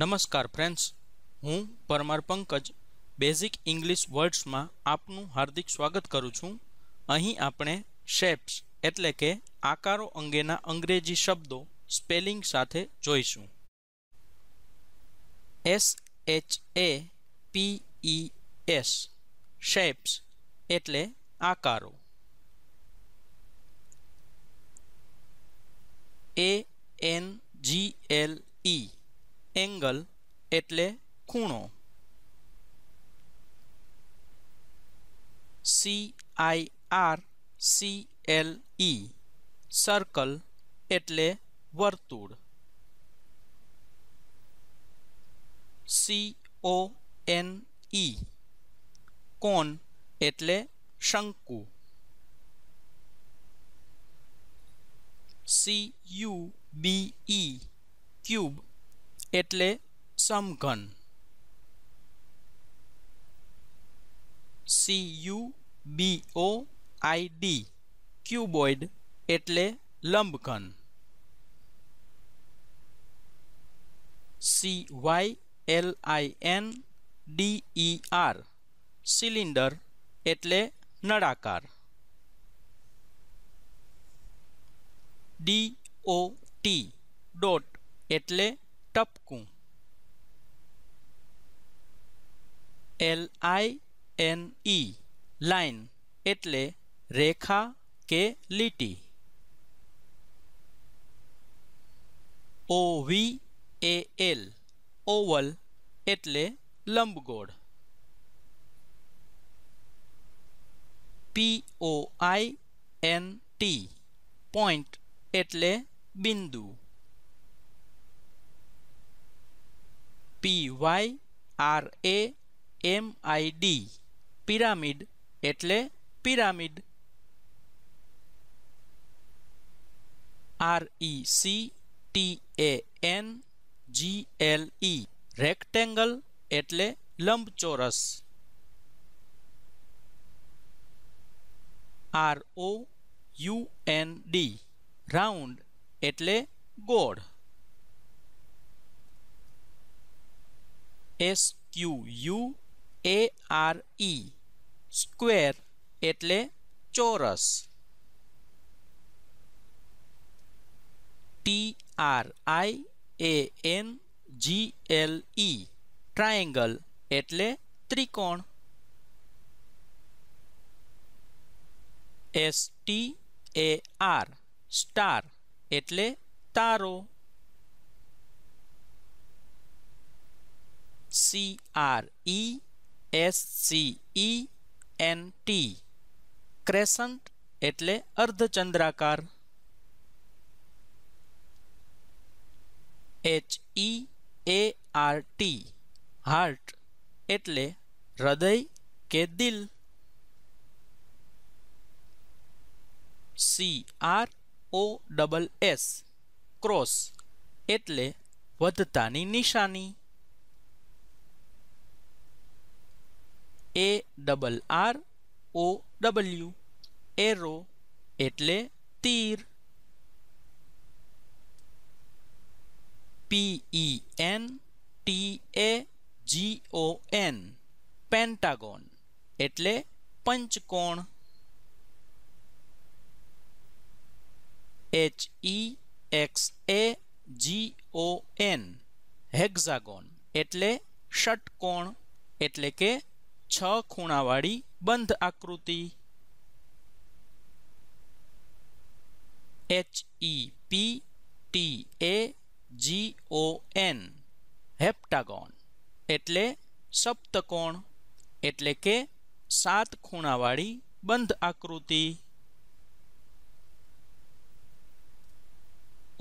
નમસ્કાર ફ્રેન્ડ્સ હું Parmar Pankaj basic English વર્ડ્સમાં આપનું હાર્દિક સ્વાગત કરું છું અહીં આપણે શેપ્સ એટલે કે આકારો અંગેના અંગ્રેજી શબ્દો સ્પેલિંગ સાથે જોઈશું S H A P E S shapes એટલે આકારો A N G L E angle એટલે ખૂણો C I R C L E circle એટલે વર્તુળ C O N E cone એટલે શંકુ C U B E cube એટલે સમઘન C U B O I D cuboid એટલે લંબઘન C Y L I N D E R cylinder એટલે નળાકાર ડી ઓ ટી ડોટ એટલે टपकु L I N E line એટલે રેખા કે લીટી ઓ વી એ એલ ઓવલ એટલે લંબગોળ પી ઓ આ એન ટી પોઈન્ટ એટલે બિંદુ P Y R A M I D pyramid એટલે pyramid R E C T A N G L E rectangle એટલે લંબચોરસ R O U N D round એટલે ગોળ S Q U A R E square એટલે ચોરસ T R I A N G L E triangle એટલે ત્રિકોણ S T A R star એટલે તારો C R E S C E N T crescent એટલે અર્ધચંદ્રાકાર H E A R T heart એટલે હૃદય કે દિલ C R O S S cross એટલે વધતાની નિશાની a r o w arrow એટલે તીર p e n t a g o n pentagon એટલે પંચકોણ h e x a g o n hexagon એટલે ષટકોણ એટલે કે छह कोना वाली बंद आकृति H E P T A G O N heptagon એટલે સપ્તકોણ એટલે કે સાત ખૂણાવાળી બંધ આકૃતિ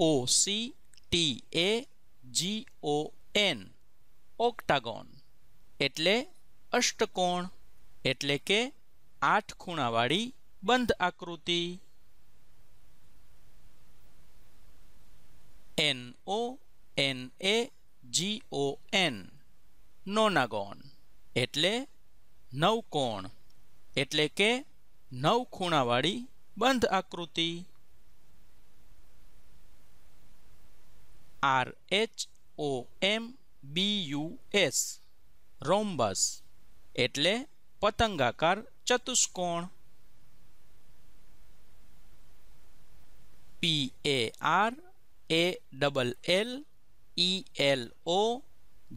O C T A G O N octagon એટલે अष्टकोण એટલે કે 8 ખૂણાવાળી બંધ આકૃતિ નોનાગોન એટલે નવકોણ એટલે કે 9 ખૂણાવાળી બંધ આકૃતિ RHOMBUS રોમ્બસ એટલે પતંગાકાર ચતુષ્કોણ P A R A L L E L O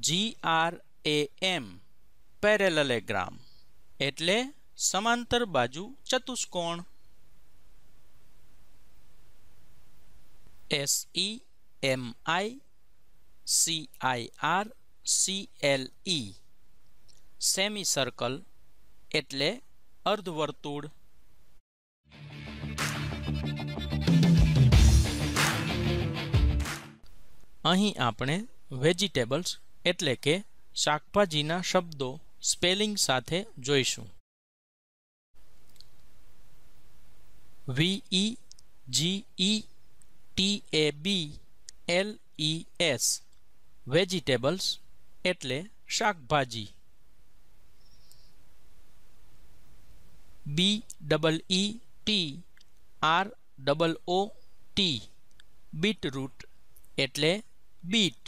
G R A M પેરેલેલગ્રામ એટલે સમાંતર બાજુ ચતુષ્કોણ S E M I C I R C L E semicircle એટલે અર્ધવર્તુળ આહીં આપણે વેજીટેબલ્સ એટલે કે શાકભાજીના શબ્દો સ્પેલિંગ સાથે જોઈશું V E G E T A B L E S vegetables એટલે શાકભાજી B double E T R double O T beetroot એટલે beet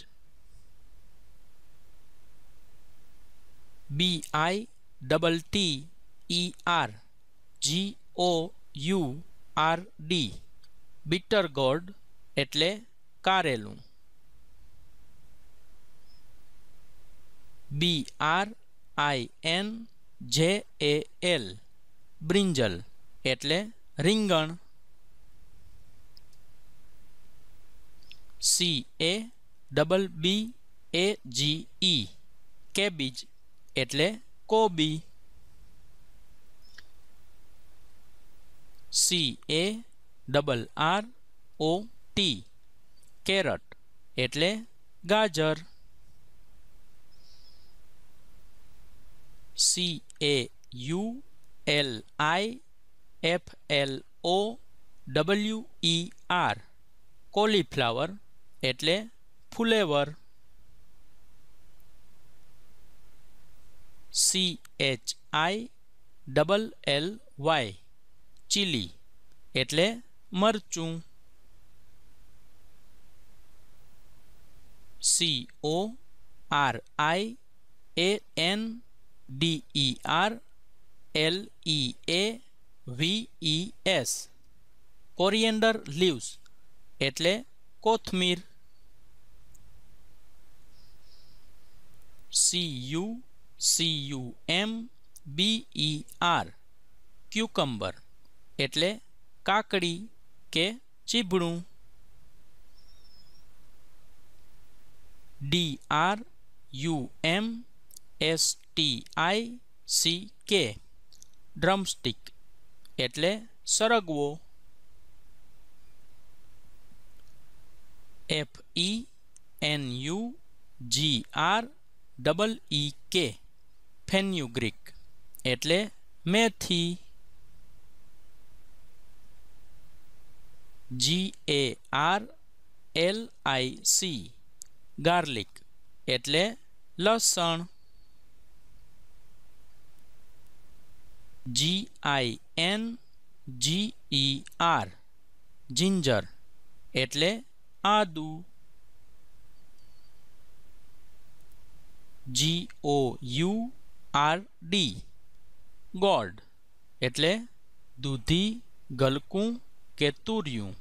B I double T E R G O U R D bitter gourd એટલે કારેલું B R I N જે એ L brinjal એટલે રીંગણ C A double B A G E cabbage એટલે કોબી C A double R O T carrot એટલે ગાજર C A U L I F L O W E R cauliflower એટલે ફુલેવર C H I double L Y chilli એટલે મરચું C O R I A N D E R L E A V E S coriander leaves એટલે કોથમીર C U C U M B E R cucumber એટલે કાકડી કે ચીબડું D are you M S T I C K drumstick एट्ले सरगव F E N U G R double E K fenugreek एटले मैथी G A R L I C garlic एट्ले लसण G I N G E R ginger एट्ले आदू G O U R D gourd एट्ले दूधी गलकू के तूरियू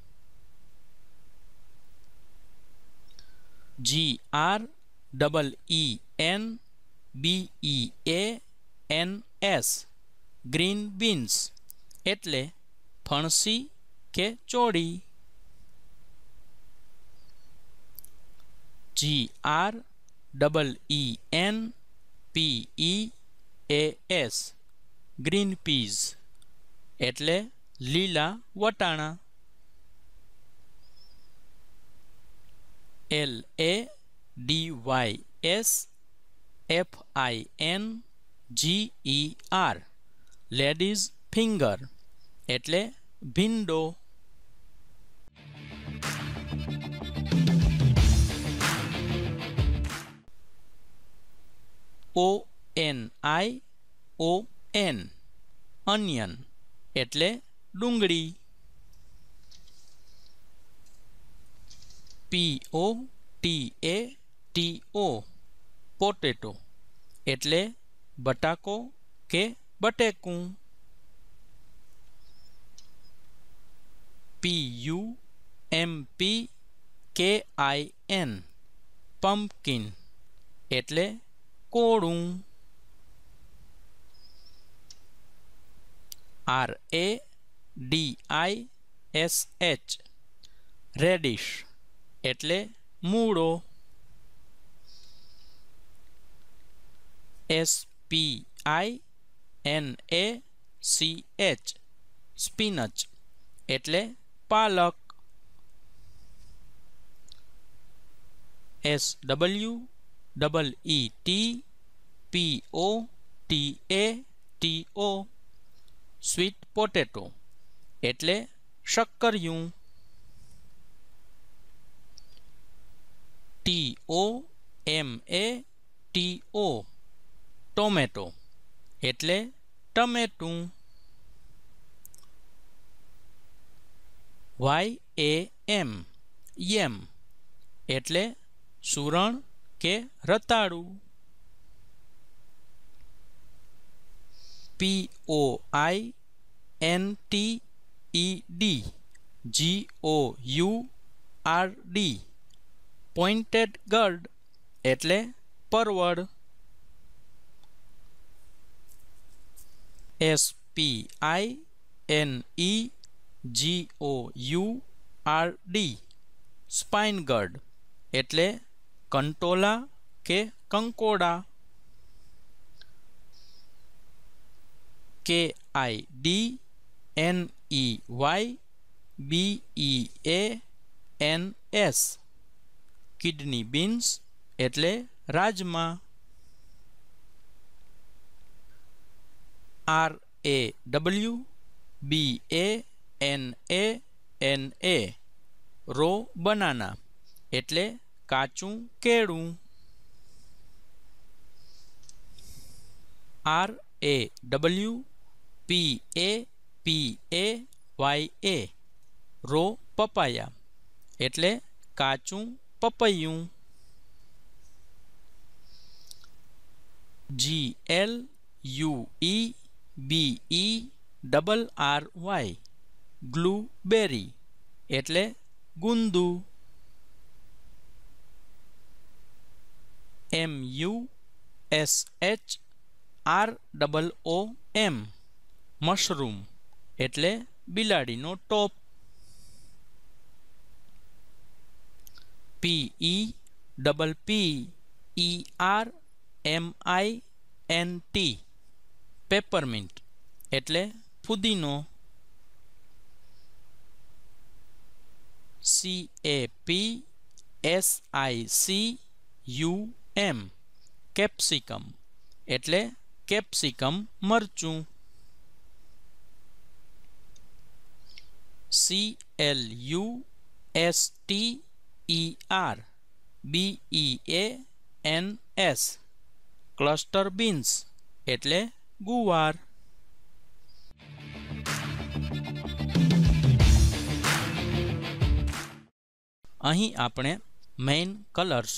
G R double E N B E A N S green beans એટલે ફણસી કે ચોડી G R double E N P E A S green peas એટલે લીલા વટાણા L A D Y S F I N G E R ladies finger એટલે ભીંડો o n i o n onion એટલે ડુંગળી p o t a t o potato એટલે બટાકો કે बटेकूं P U M P K I N pumpkin એટલે કોળું R A D I S H radish એટલે મૂળો S P I N A C H spinach एट पालक S W double E T P O T A T O sweet potato एट्ले शक्कर T O M A T O tomato એટલે ટમેટું Y A M M એટલે સુરણ કે રતાળુ P O I N T E D G O U R D pointed gourd એટલે પરવળ S P I N E G U R D એટલે કંટોલા કે કંકોડા K I D N E Y B E A N S kidney beans એટલે રાજમા R A W B A N A N A raw banana एटले काचू केड़ू R A W P A P A Y A raw papaya एटले काचू पपैयू G L U E B E double R Y glueberry એટલે ગુંદુ M U S H R double O M mushroom એટલે બિલાડીનો ટોપ P E double P E R M I N T peppermint એટલે ફુદીનો C A P S I C U M capsicum એટલે capsicum મરચું C L U S T E R B E A N S cluster beans એટલે गुवार अहीं आपण main colours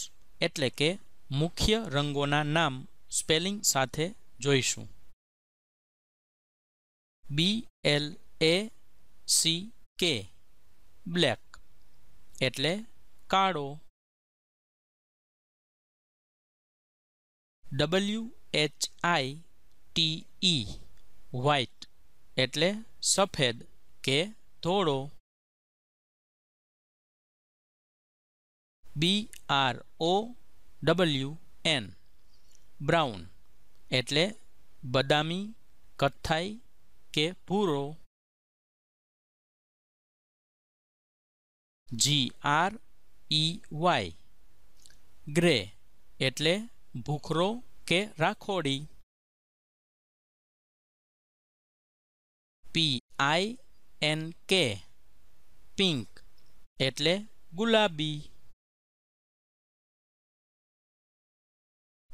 એટલે કે મુખ્ય રંગોના નામ સ્પેલિંગ સાથે જોઈશું B L A C K black એટલે કાળો W H I E white એટલે સફેદ કે થોડો B R O W N brown એટલે બદામી કથ્થાઈ કે પૂરો G R E Y grey એટલે ભૂખરો કે રાખોડી B I N K pink એટલે ગુલાબી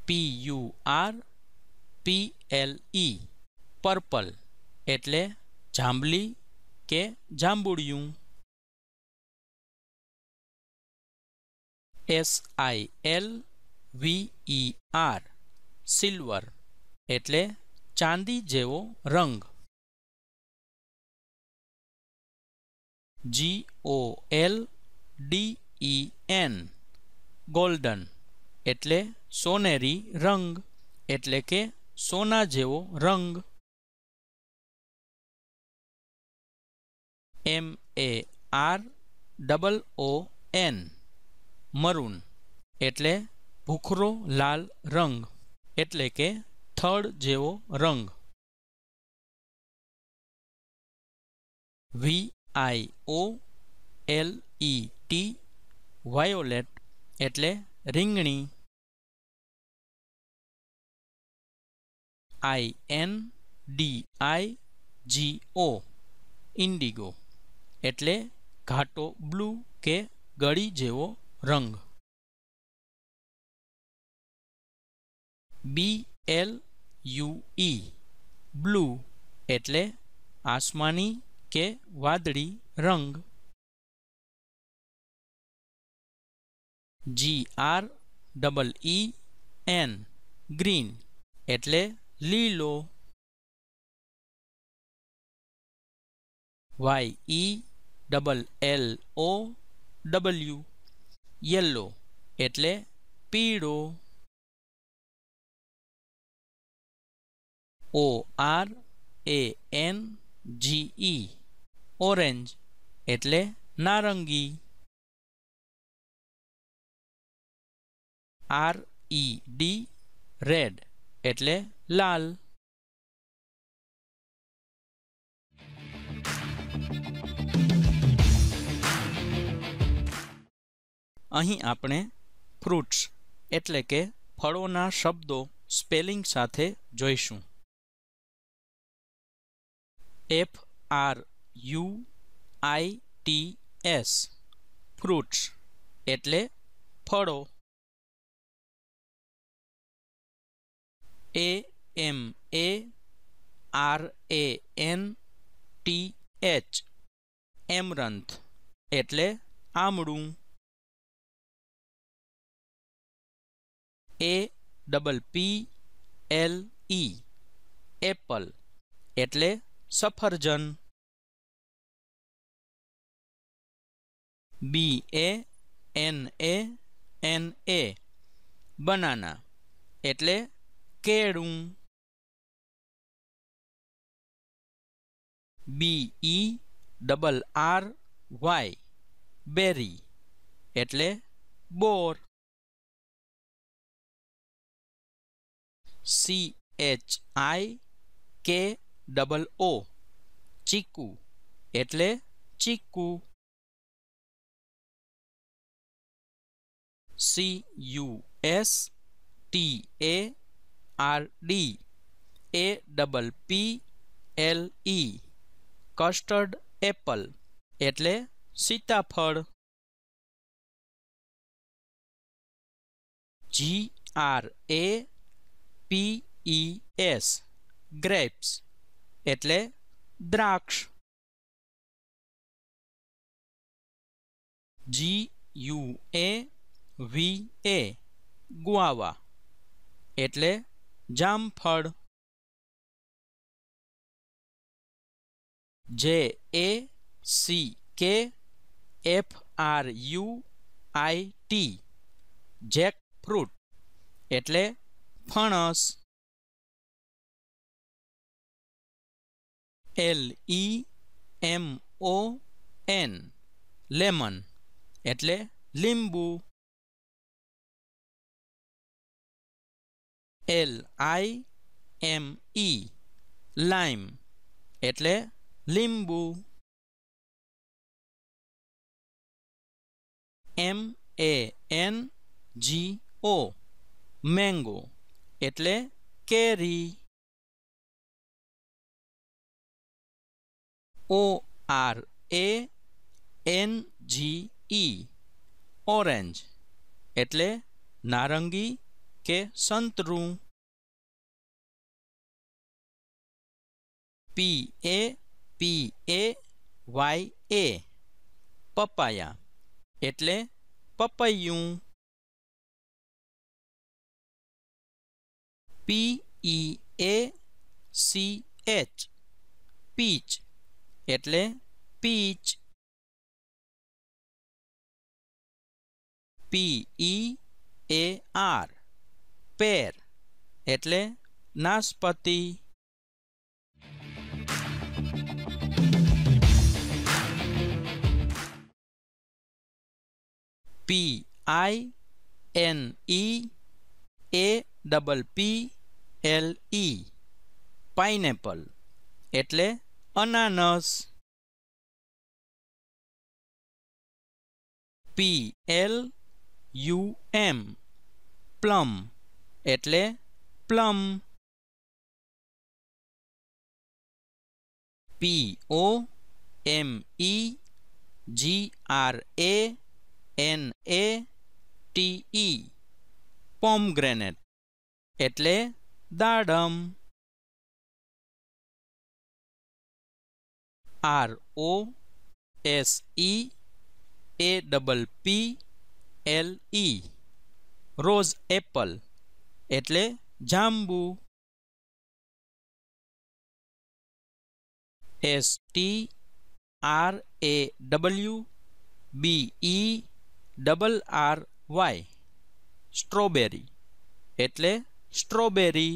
P U R P L E パープル એટલે જાંબલી કે જાંબુડ્યું S I L V E R silver એટલે ચાંદી જેવો રંગ G O L D E N golden એટલે સોનેરી રંગ એટલે કે સોના જેવો રંગ M A R O O N maroon એટલે ભૂખરો લાલ રંગ એટલે કે થડ જેવો રંગ V I O L E T violet એટલે રંગણી I N D I G O indigo એટલે ઘાટો બ્લુ કે ગળી જેવો રંગ B L U E blue એટલે આસમાની के वादड़ी रंग G R double E N green एट्ले लीलो Y double L O W yellow एट्ले पीड़ो O R A N G E orange એટલે નારંગી R E D રેડ એટલે લાલ અહી આપણે ફ્રુટ્સ એટલે કે ફળોના શબ્દો સ્પેલિંગ સાથે જોઈશું F R U I T S fruits એટલે ફળો A M A R A N T H amaranth એટલે આમળું A double P L E apple એટલે સફરજન B A N A N A banana એટલે કેળું B E double R Y berry એટલે બોર સી એચ આઈ કે ડબલ ઓ ચીકુ એટલે ચીકુ C U S T A R D A double P L E custard apple એટલે સીતાફળ G R A P E S grapes એટલે દ્રાક્ષ G U A V A guava एटले जामफल J A C K F R U I T jackfruit एट्ले फणस L E M O N lemon एट्ले लींबू L I M E lime એટલે લીંબુ M A N G O mango એટલે કેરી O R A N G E orange એટલે નારંગી के संत P A P A Y A papaya एटले पपयू P E A C H peach एटले peach P E A R pear એટલે નાસપતિ P I N E A double P L E pineapple એટલે અનાનસ P L U M plum એટલે plum P O M E G R A N A T E pomegranate એટલે દાડમ R O S E A double P L E rose apple એટલે જામબુ S T R A W B E R R Y strawberry એટલે strawberry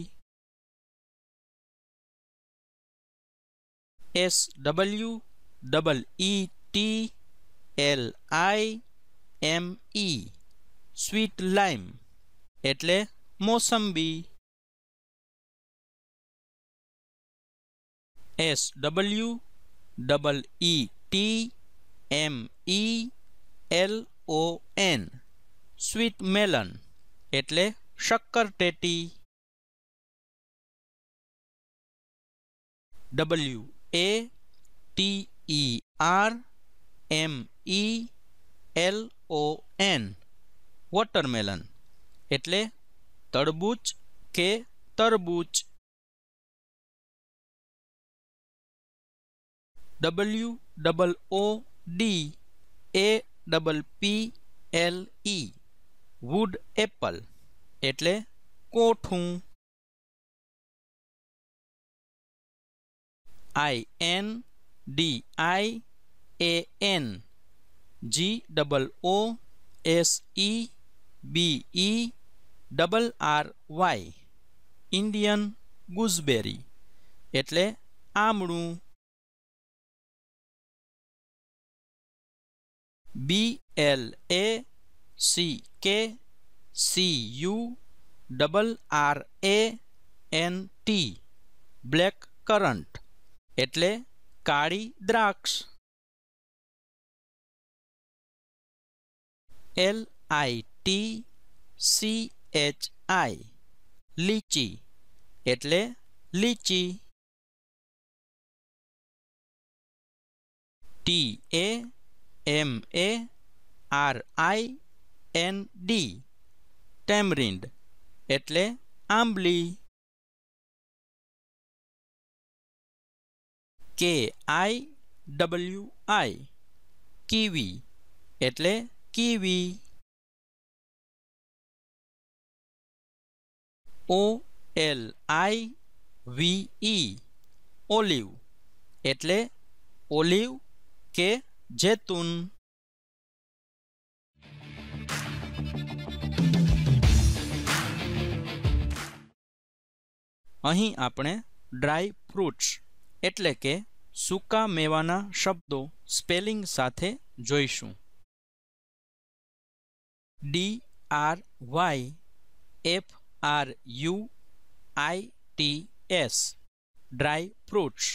S W E E T L I M E sweet lime એટલે मौसम्बी S W double E T M E L O N sweet melon एट्ले शक्कर टेटी W A T E R M E L O N watermelon एट्ले तरबूच के तरबूच W double O D A double P L E wood apple एट्ले कोठू I N D I A N ji double O S E B e double R Y Indian gooseberry एट्ले आमणू B L A C K C U double R A N T black currant एट्ले काड़ी द्राक्ष L I T C H I litchi एट्ले litchi T A M A R I N D tamarind एट्ले आंबली K I W I kiwi एट्ले kiwi O L I V E olive એટલે olive કે ઝેતૂન અહીં આપણે ડ્રાય ફ્રુટ્સ એટલે કે સુકા મેવાના શબ્દો સ્પેલિંગ સાથે જોઈશું D R Y F R U I T S dry fruits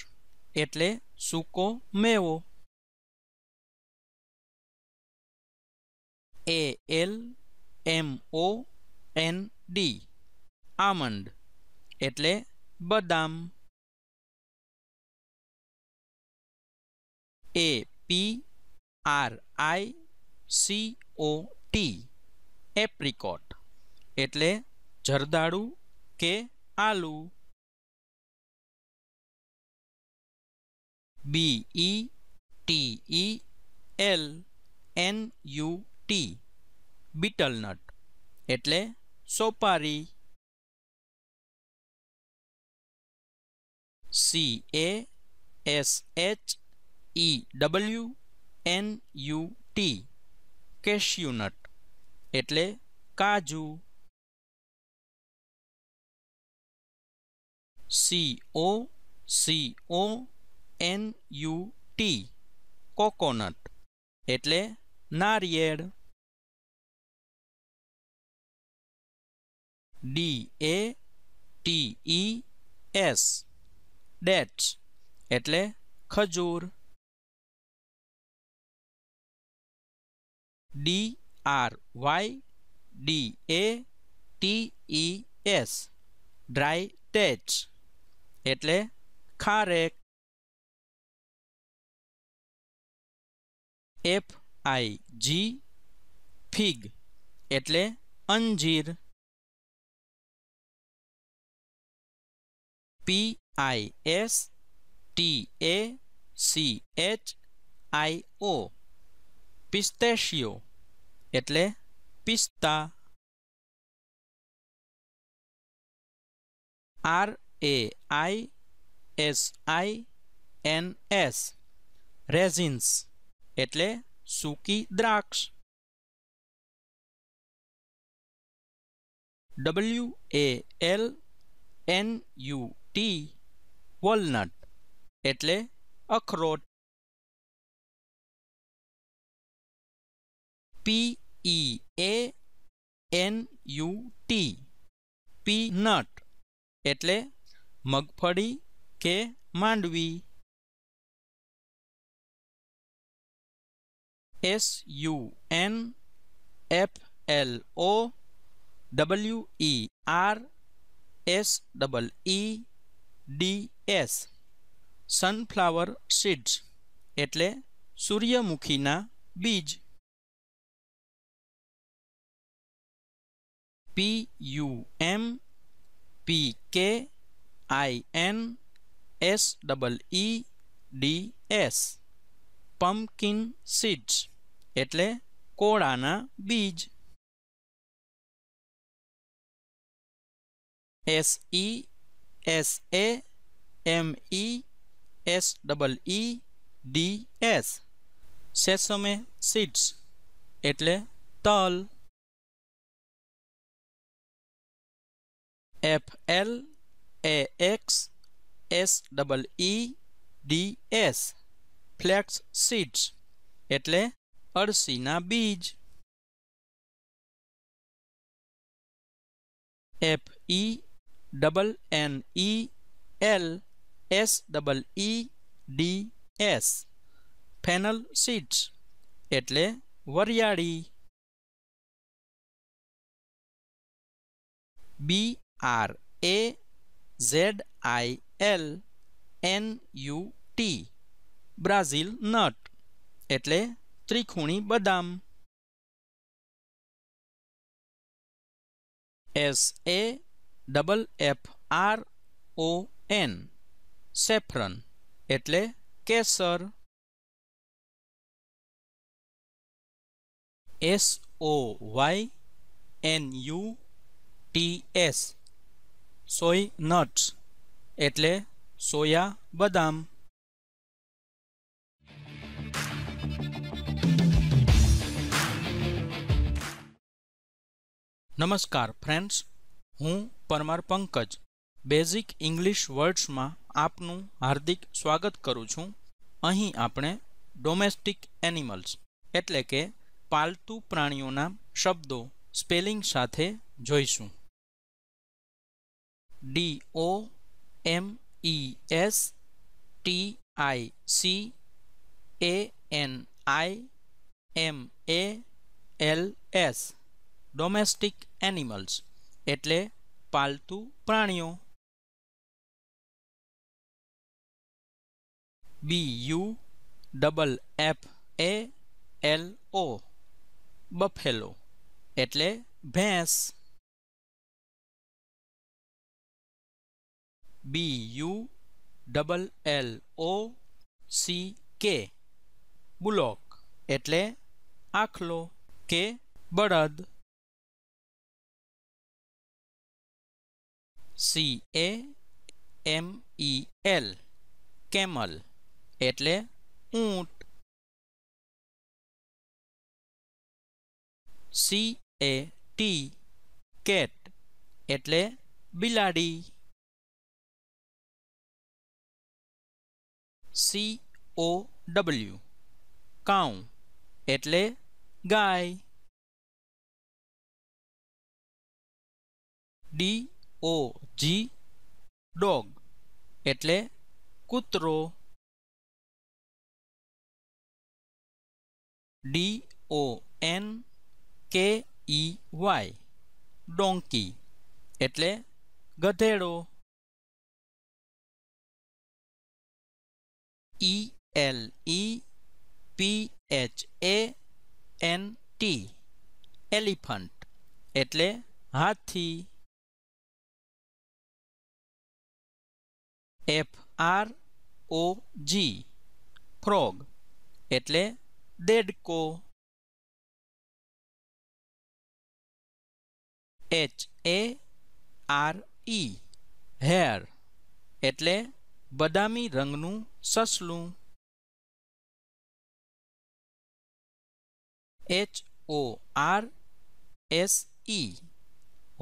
એટલે સુકો મેવો A L M O N D બદામ એટલે બદામ A P R I C O T apricot એટલે जरदाड़ू के आलू B T E L N U T betel nut एट्ले सोपारी C A S H E W N U T cashew nut एट्ले काजू C O C O N U T coconut एट्ले नारियेड D A T E S dates एट्ले खजूर D R Y D A T E S dry dates એટલે ખારેક F I G fig એટલે અંજીર P I S T A C H I O pistachio એટલે પિસ્તા R A I S I N S raisins એટલે સૂકી દ્રાક્ષ W A L N U T walnut એટલે અખરોટ P E A N U T peanut એટલે मगफड़ी के मांडवी S U N F L O W R S double E D S sunflower seeds एट्ले सूर्यमुखी बीज P U M P K I N S double E D S pumpkin seeds એટલે કોળાના બીજ S E S A M E S double E D S sesame seeds એટલે તલ F L E X S W E D S flax seeds એટલે અર્સીના બીજ A P E double N E L S W E D S fennel seeds એટલે વરિયાડી B R A Z I L N U T Brazil नट એટલે ત્રિકોણી બદામ S A double F R O N saffron એટલે કેસર S O Y N U T S soy nuts એટલે soya બદામ નમસ્કાર friends હું પરમાર પંકજ બેઝિક ઇંગ્લિશ વર્ડ્સમાં આપનું હાર્દિક સ્વાગત કરું છું અહીં આપણે ડોમેસ્ટિક એનિમલ્સ એટલે કે પાલતુ પ્રાણીઓના શબ્દો સ્પેલિંગ સાથે જોઈશું D O M E S T I C A N I M A L S domestic animals એટલે પાલતુ પ્રાણીઓ B U double F A L O buffalo એટલે ભેંસ b u d o c k bullock એટલે આખલો કે બડદ c a m e l camel એટલે ઊંટ c a t કેટ એટલે બિલાડી C O W काऊ એટલે ગાય D O G ડોગ એટલે કૂતરો D O N K E Y donkey એટલે ગધેડો E L E P H A N T elephant एट्ले हाथी F R O G frog एट्ले देडको H A R E hare एट्ले बदामी रंगनु ससलु H O R S E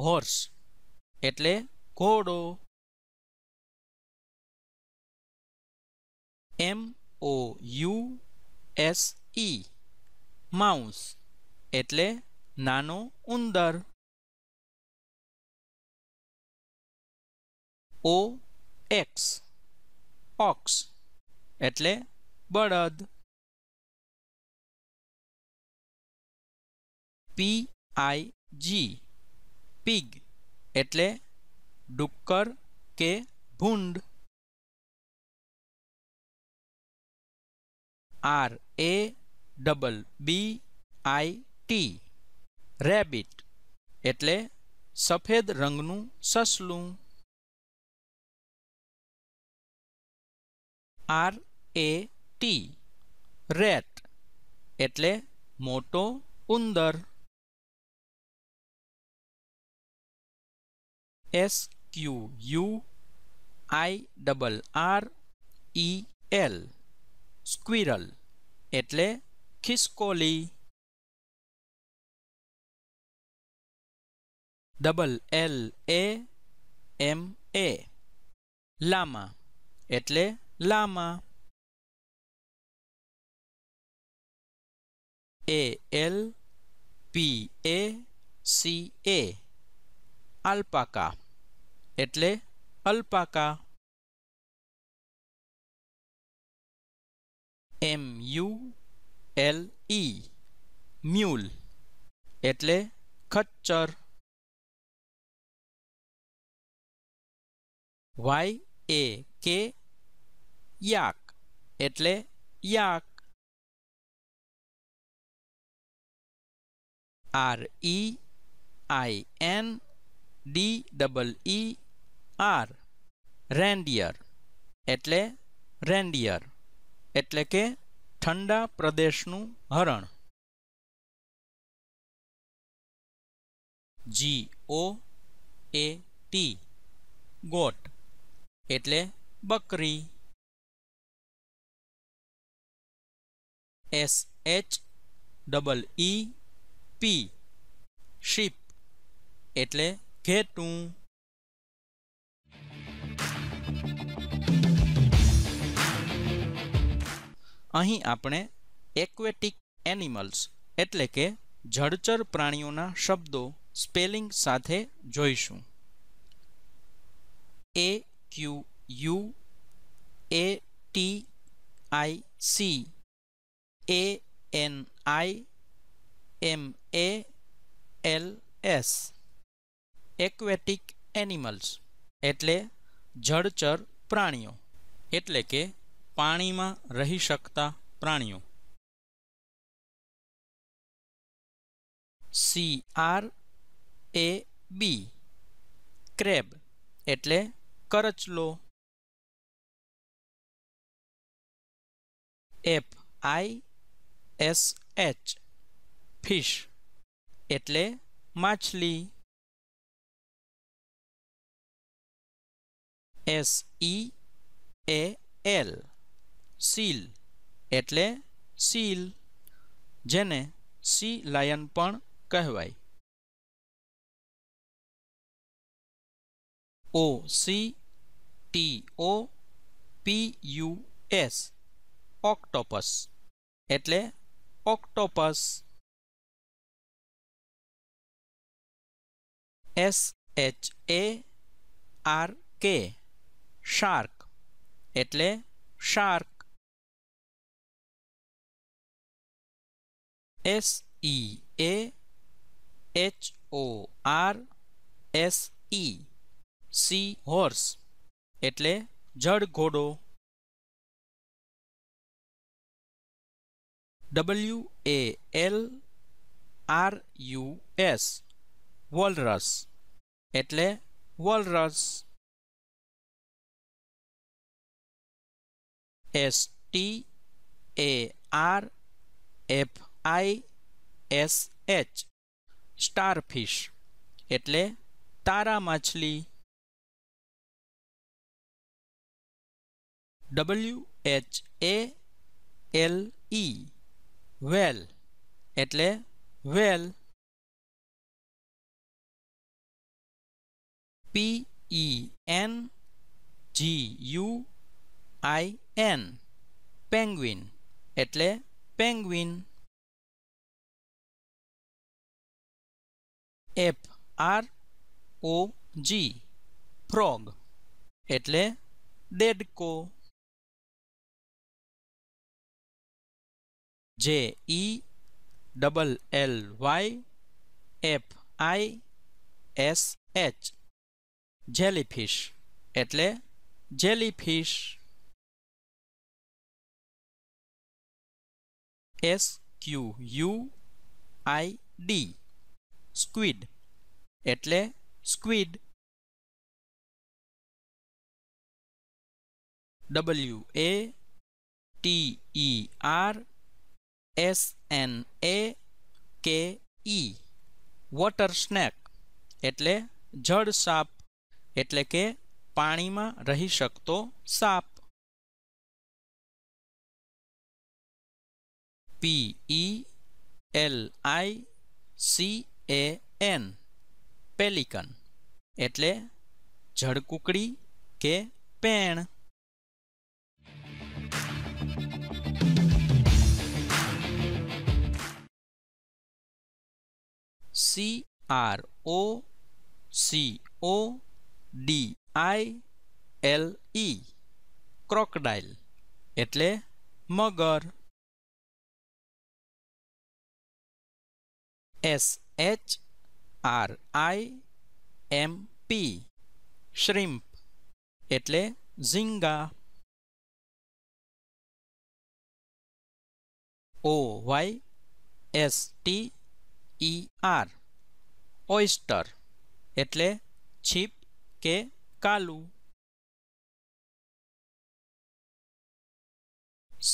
horse એટલે ઘોડો M O U S E mouse એટલે નાનો ઉંદર ઓ એક્સ fox એટલે બડદ p i g pig એટલે ડુક્કર કે ભૂંડ r a double b i t rabbit એટલે સફેદ રંગનું સસલું R A T रेट એટલે મોટો ઉંદર S Q U I R E L squirrel એટલે ખિસ્કોલી D A B L A M A લામા એટલે llama A L P A C A alpaca એટલે alpaca M U L E mule એટલે ખચ્ચર Y A K yak એટલે yak R E I N D double E R reindeer એટલે reindeer એટલે કે ઠંડા પ્રદેશનું હરણ જી ઓ એ ટી ગોટ એટલે બકરી S H D E P ship એટલે ગેટુ અહી આપણે એક્વેટિક એનિમલ્સ એટલે કે જળચર પ્રાણીઓના શબ્દો સ્પેલિંગ સાથે જોઈશું A Q U A T I C A N I M A L S aquatic animals એટલે જળચર પ્રાણીઓ એટલે કે પાણીમાં રહી શકતા પ્રાણીઓ C R A B ક્રૅબ એટલે કરચલો F I S H fish એટલે માછલી S E A L seal એટલે સીલ જેને સી લાયન પણ કહેવાય O C T O P U S octopus એટલે octopus s h a r k shark એટલે shark s e a h o r s e sea horse એટલે જળ ઘોડો W A L R U S walrus એટલે વોલ્ડ રસ S T A R F I S H フィ starfish એટલે તારા માછલી W H A L E whale એટલે whale P E N G U I N penguin એટલે penguin F R O G frog એટલે દેડકો J E double L Y F I S H jellyfish એટલે jellyfish S Q U I D squid એટલે squid W A T E R S N A K E water snake એટલે જડ સાપ એટલે કે પાણીમાં રહી શકતો સાપ P E L I C A N pelican એટલે જડ કુકડી કે પેણ सी R O C O D I L E crocodile एट्ले मगर S H R I M P shrimp एट्ले झींगा O Y S T E R oyster એટલે છીપ કે કાલુ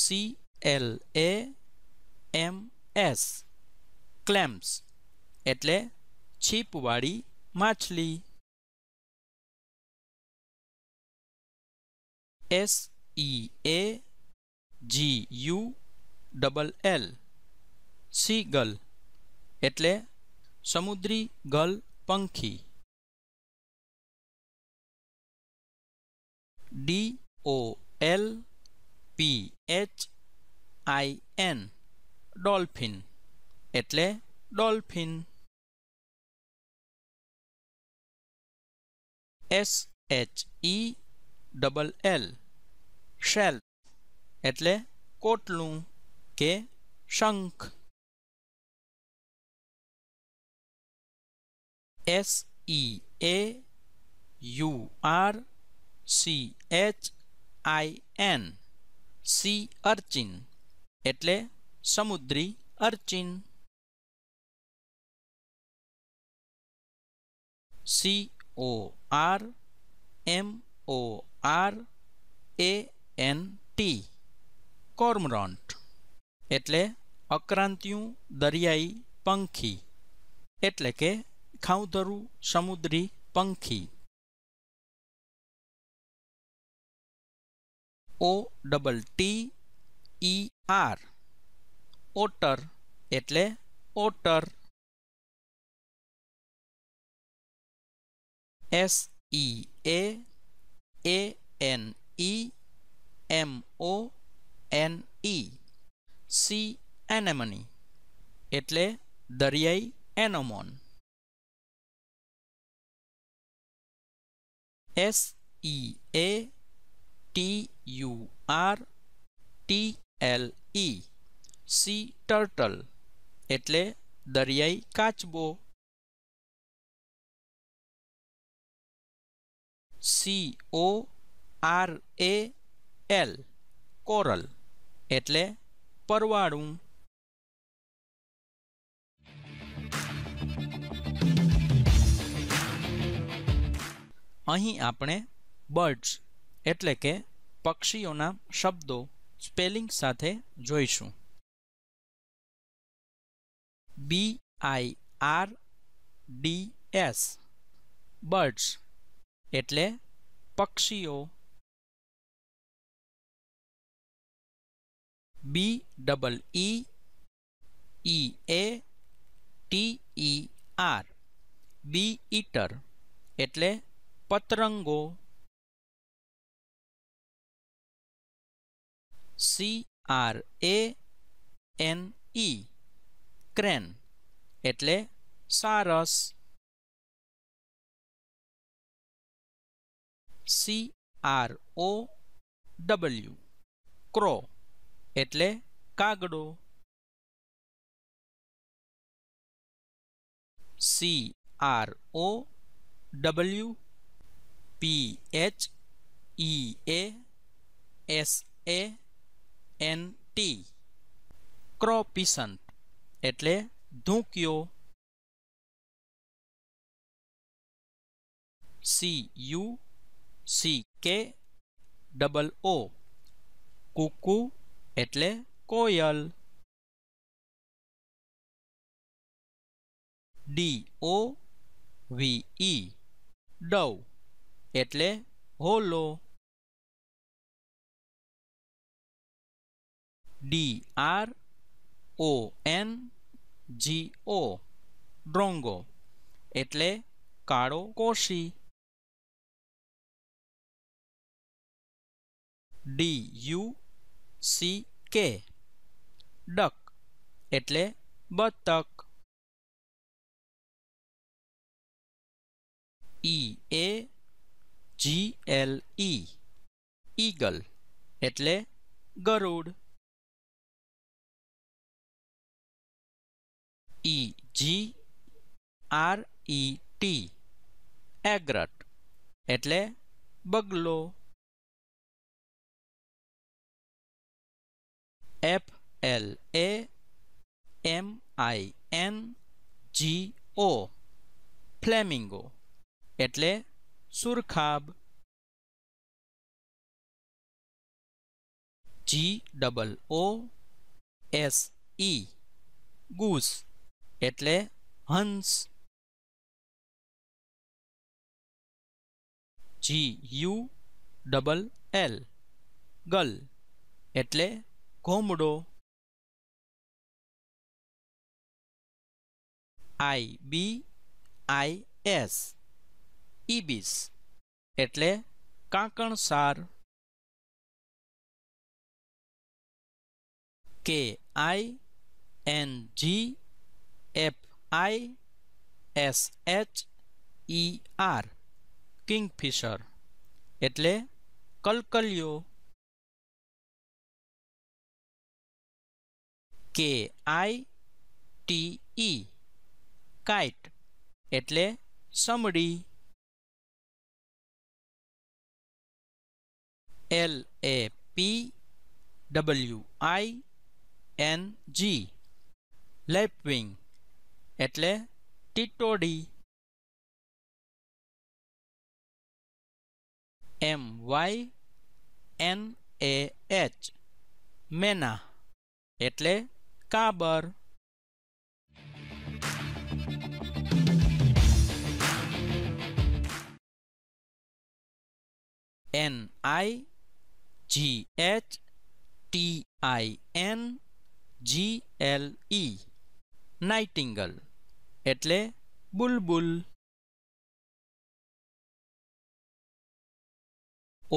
C L A M S ક્લેમ્પ્સ એટલે છીપવાળી માછલી S E A G U double L seagull એટલે समुद्री गर्ल पंखी D O L P H I N dolphin એટલે dolphin S H E D O B L shell એટલે કોટલું કે શંખ S E A U R C H I N C urchin એટલે સમુદ્રી અરચિન C O R M O R A N T કોરમરન્ટ એટલે અક્રાંત્યું દરિયાઈ પંખી એટલે કે खाऊ धरू समुद्री पंखी O double T E R otter એટલે otter S E A A N E M O N E sea anemone એટલે દરિયાઈ anemone S E T U R T L E sea turtle એટલે દરિયાઈ કાચબો C O R A L coral એટલે પરવાળું અહીં આપણે બર્ડ્સ એટલે કે પક્ષીઓ નામ શબ્દો સ્પેલિંગ સાથે જોઈશું બી આ આ ડી એસ બર્ડ્સ એટલે પક્ષીઓ B double E A T E R bee eater એટલે पतरंगो C R A N E crane એટલે સારસ C R O W crow એટલે કાગડો C R O W P H E A S A e N T क्रोपिशंत एट्ले धूक्यो C U C K double O cuckoo एट्ले कोयल D O V E dove એટલે હોલો D R O N G O drongo એટલે કાળો કોશી D U C K duck એટલે બતક E A G L E eagle એટલે ગરુડ E G R E T egret એટલે બગલો A P L E M I N G O flamingo એટલે सुरखाब G double O S E goose एट्ले हंस G U double L gull एट्ले घोमड़ो I B I S ibis એટલે કાંકણસાર k i n g f i s h e r kingfisher એટલે કલકલિયો k i t e kite એટલે સમડી L A P W I N G lapwing એટલે ટીટોડી M Y N A H myna એટલે કાબર N I G H T I N G L E nightingale એટલે बुलબુલ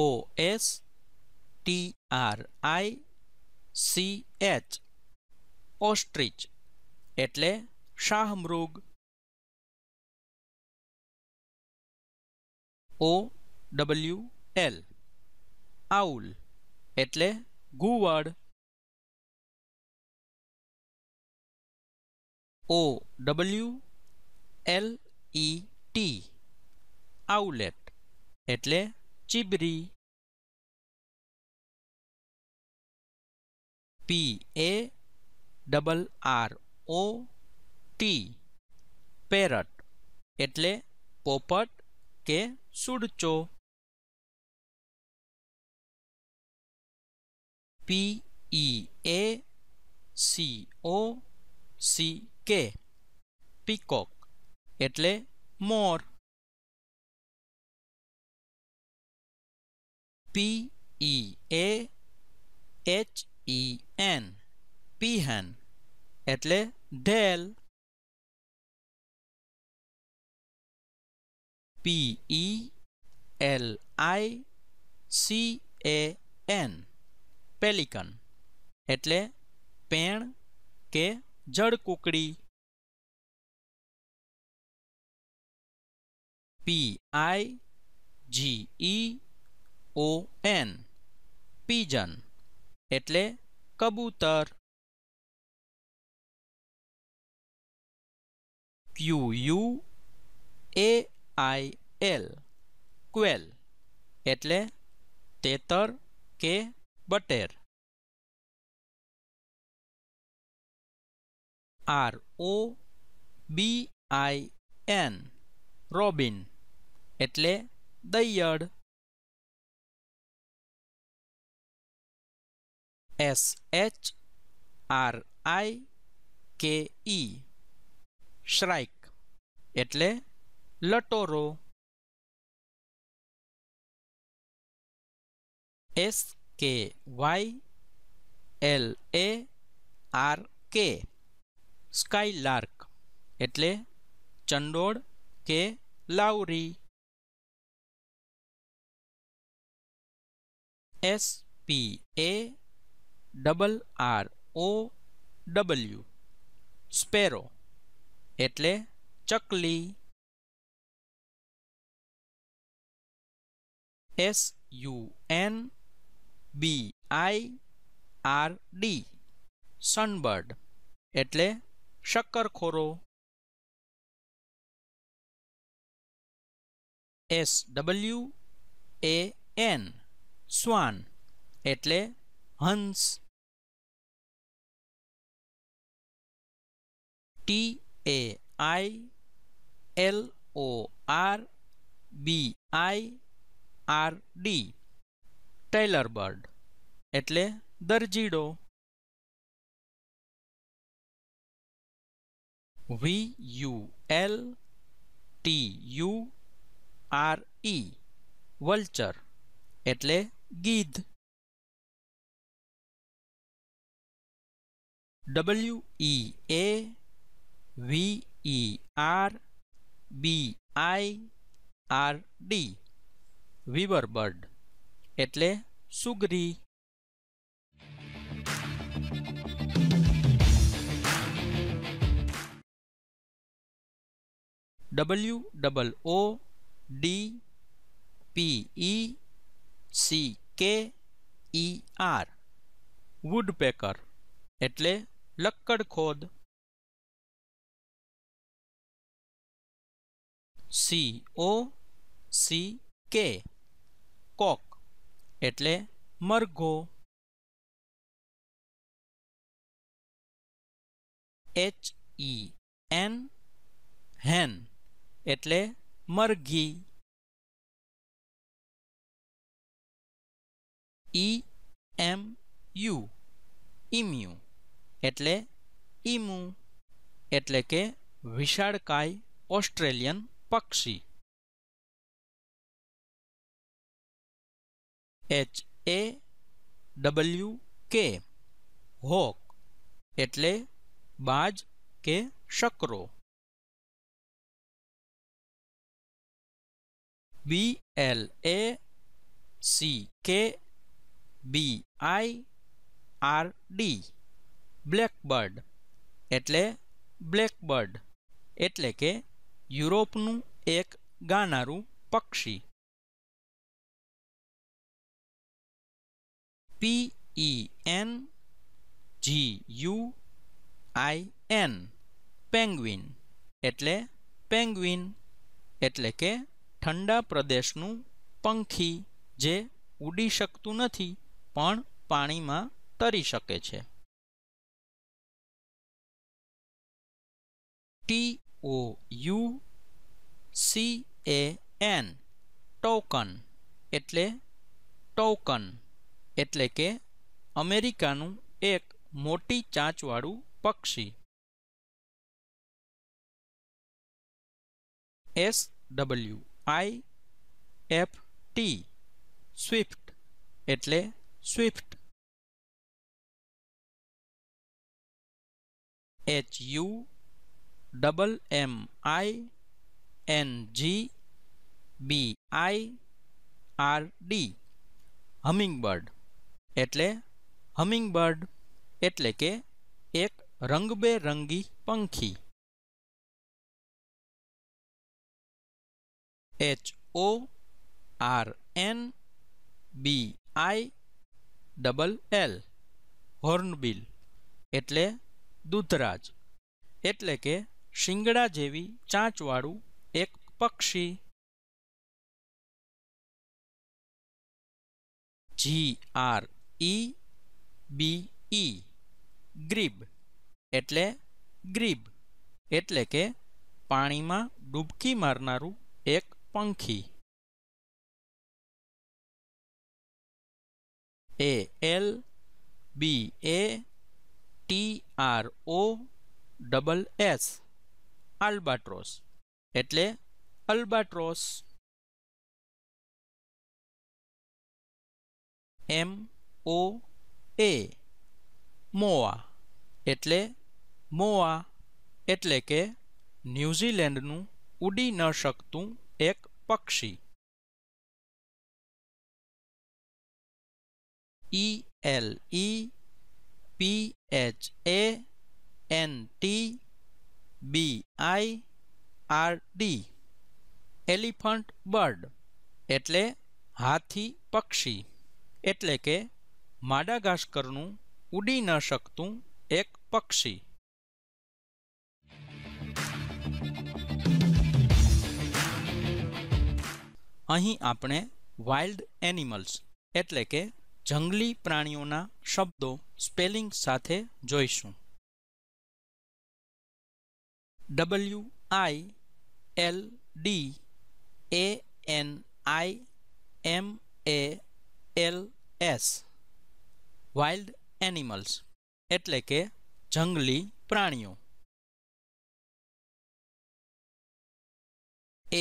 O S T R I C H ostrich એટલે શાહમૃગ O W L owl એટલે ગુવડ O W L E T owlet એટલે ચીબરી P A double R O T parrot એટલે પોપટ કે સુડચો P E A C O C K peacock એટલે મોર P E A H E N peahen Et P E L I C A N pelican एट्ले पेण के जड़कूकड़ी P I G E O N pigeon एट्ले कबूतर Q U A I L quail एट्लेतर के बटर R O B I N robin એટલે દયયડ એ સ એચ આર આઈ કે ઈ શ્રાઈક એટલે લટોરો એ K Y L A R K skylark એટલે ચંડોળ કે લાઉરી S P A double R O double D sparrow એટલે ચકલી S U N B I R D sunbird એટલે શક્કરખોરો S W A N સ્વાન એટલે હંસ T A I L O R B I R D tailorbird એટલે દરજીડો V U L T U R E vulture એટલે ગીધ W E A V E R B I R D weaver bird એટલે સુગરી W W O D P E C K E R woodpecker એટલે લકડખોદ C O C K કોક એટલે મરઘો H E N હેન એટલે મરઘી I M U ઇમ્યુ એટલે ઇમુ એટલે કે વિશાળ કાય ઓસ્ટ્રેલિયન પક્ષી H A W K hawk એટલે બાજ કે સકરો B L A C K B I R D blackbird એટલે ब्लैकबर्ड એટલે કે યુરોપનું એક ગાનારું પક્ષી P E N G U I N penguin એટલે પેંગ્વિન એટલે કે ઠંડા પ્રદેશનું પંખી જે ઉડી શકતું નથી પણ પાણીમાં તરી શકે છે T O U C A N toucan એટલે ટોકન એટલે કે અમેરિકાનું એક મોટી ચાંચવાળું પક્ષી S W I F T swift एट्ले swift H U double M I N G B I R D hummingbird एट्ले हमिंग बर्ड एट्ले एक रंगबेरंगी पंखी H O R N B I double L hornbill એટલે દૂતરાજ એટલે કે શિંગડા જેવી ચાંચવાળો એક પક્ષી G R E B E ગ્રીબ એટલે ગ્રીબ એટલે કે પાણીમાં ડૂબકી મારનારું એક पंखी A L B A T R O double S albatross એટલે આલ્બાટ્રોસ એમ ઓ એ મોઆ એટલે મોઆ એટલે કે ન્યુઝીલેન્ડ નું ઉડી ન શકતું એક પક્ષી E L E P H A N T B I R D elephant bird એટલે હાથી પક્ષી એટલે કે માડાઘાસ્કરનું ઉડી ન શકતું એક પક્ષી आही आपण वाइल्ड एनिमल्स એટલે કે જંગલી પ્રાણીઓના શબ્દો સ્પેલિંગ સાથે જોઈશું W I L D A N I M A L S wild animals એટલે કે જંગલી પ્રાણીઓ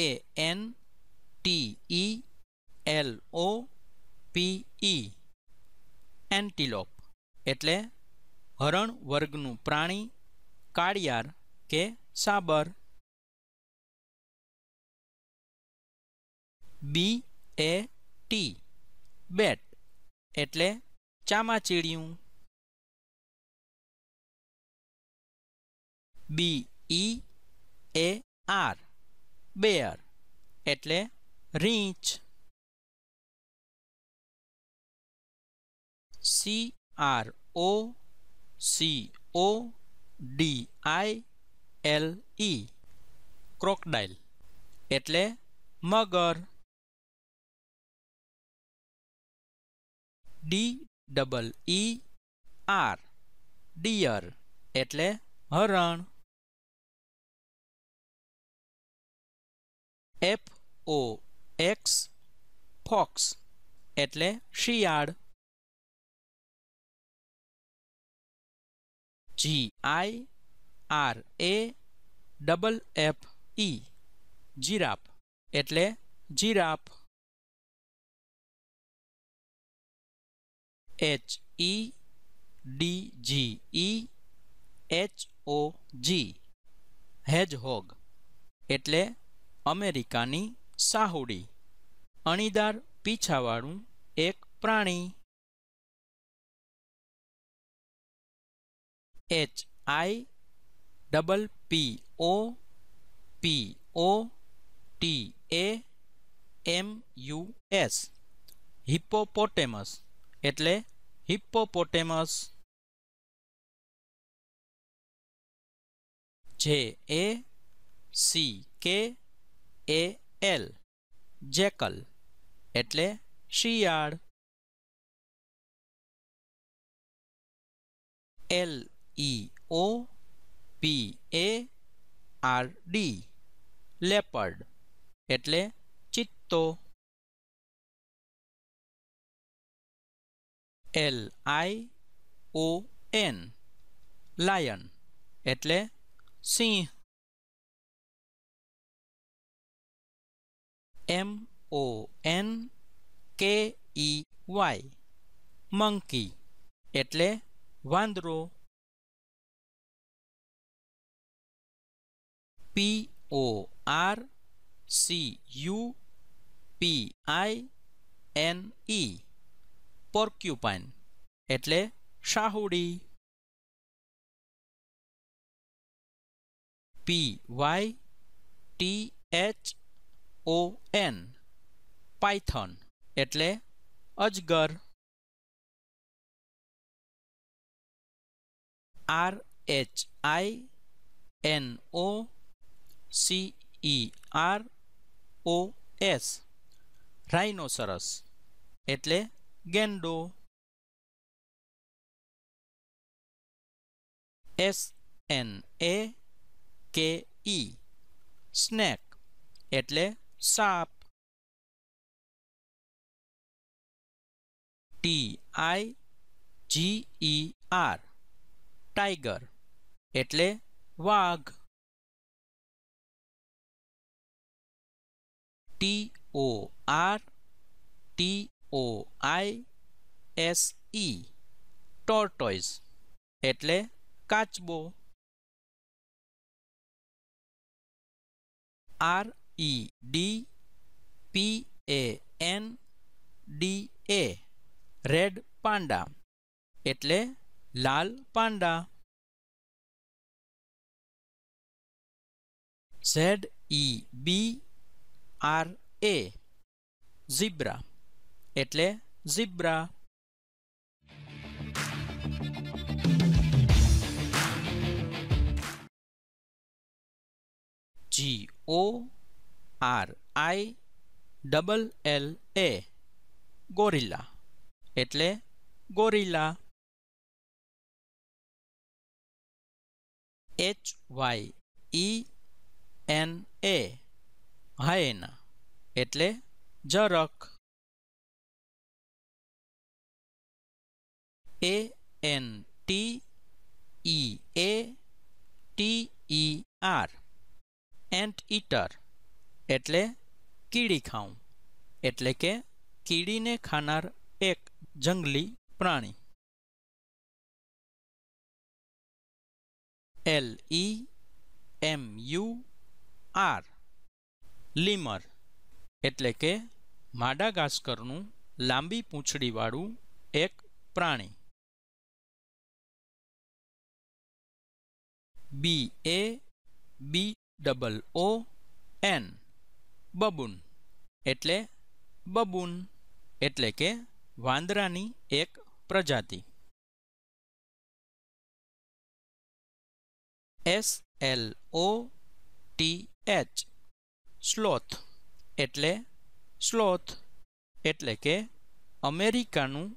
A N T E L O P E एन्टिलोप એટલે હરણ વર્ગનું પ્રાણી કાળ્યાર કે સાબર B A T બેટ એટલે ચામાચીડિયું B E A R બેર એટલે reach C R O C O D I L E crocodile એટલે મગર D double E R deer એટલે હરણ F O एक्स फॉक्स एट्ले शियाड़ G I R A double F E giraffe एट्ले giraffe H E D G E H O G hedgehog एट्ले America की સાહુડી અણીદાર પીછાવાળું એક પ્રાણી H I double P O P O T A M U S hippopotamus એટલે hippopotamus J A C K A L jackal એટલે શિયાળ L E O P A R D leopard એટલે ચિત્તો L I O N lion એટલે સિંહ M O N K E Y monkey એટલે વાંદરો P O R C U P I N E porcupine એટલે શાહુડી P Y T H O N python एट्ले अजगर R H I N O C R O S rhinoceros एट्ले गेंडो S N A K E snake एट्ले साप T I G E R tiger એટલે વાઘ T O R T O I S tortoises એટલે કાચબો R E D P A N D A red panda એટલે લાલ panda Z E B R A zebra એટલે zebra G O R I double L A gorilla एट्ले gorilla H Y E N A hyena एट्ले जरक A N T E A T E R anteater એટલે કીડી ખાઉ એટલે કે કીડીને ખાનાર એક જંગલી પ્રાણી L I M U R લિમર એટલે કે માડાગાસ્કરનું લાંબી પૂંછડીવાળું એક પ્રાણી B A B O N બબુન એટલે બબુન એટલે કે વાંદરાની એક પ્રજાતિ S L O T H sloth એટલે સ્લોથ એટલે કે અમેરિકાનું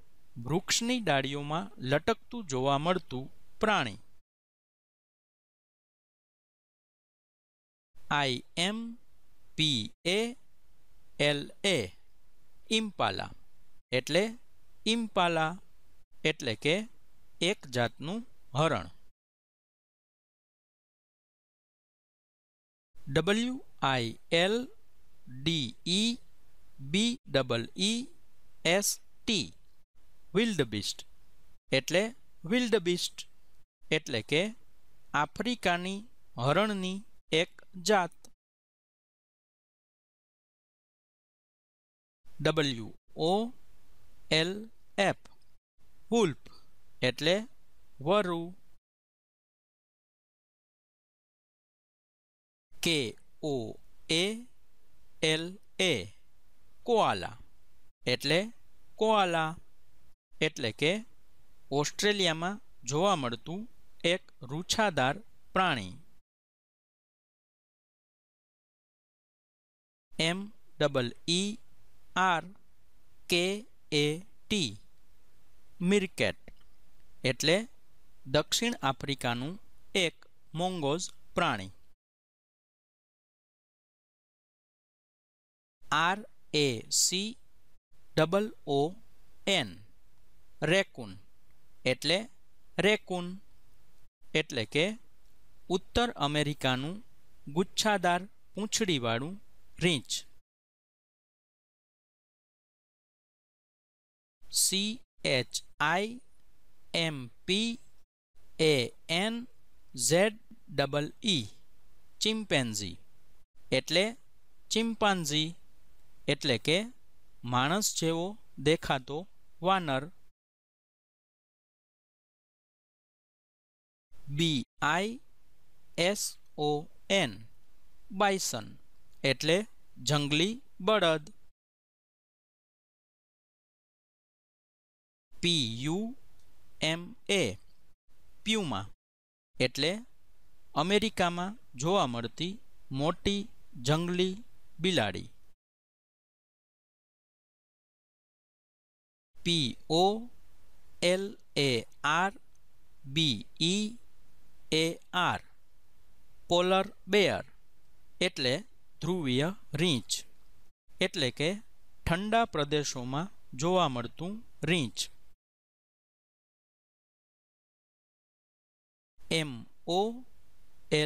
વૃક્ષની ડાળીઓમાં લટકતું જોવા મળતું પ્રાણી I M P A L A impala एट्ले इम्पाला एट्ले के एक जातनु हरण W I L D E B double E S T wildebeest एट्ले विल्डबीस्ट एट्ले के आफ्रिकानी हरणनी एक जात W O L L F એટલે વરુ K O A L E કોઆલા એટલે કોઆલા એટલે કે ઓસ્ટ્રેલિયામાં જોવા મળતું એક રુચિادار પ્રાણી M D E R K E T मिरकेट એટલે દક્ષિણ આફ્રિકાનું એક મોંગોઝ પ્રાણી R A C O O N રેકૂન એટલે રેકૂન એટલે કે ઉત્તર અમેરિકાનું गुચ્છાદાર પૂંછડીવાળું રીંચ C H I M P A N Z double E chimpanzee એટલે ચિમ્પાન્ઝી એટલે કે માણસ જેવો દેખાતો વાનર B I S O N bison એટલે જંગલી બળદ P U M A puma એટલે અમેરિકામાં જોવા મળતી મોટી જંગલી બિલાડી P O L A R B E A R polar bear એટલે ધ્રુવિય રીંચ એટલે કે ઠંડા પ્રદેશોમાં જોવા મળતું રીંચ M O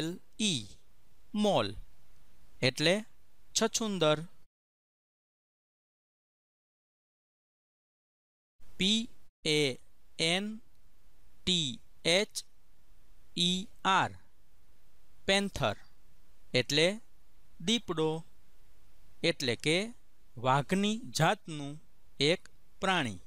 L E mole એટલે છછુંદર P A N T H E R panther એટલે દીપડો એટલે કે વાઘની જાતનું એક પ્રાણી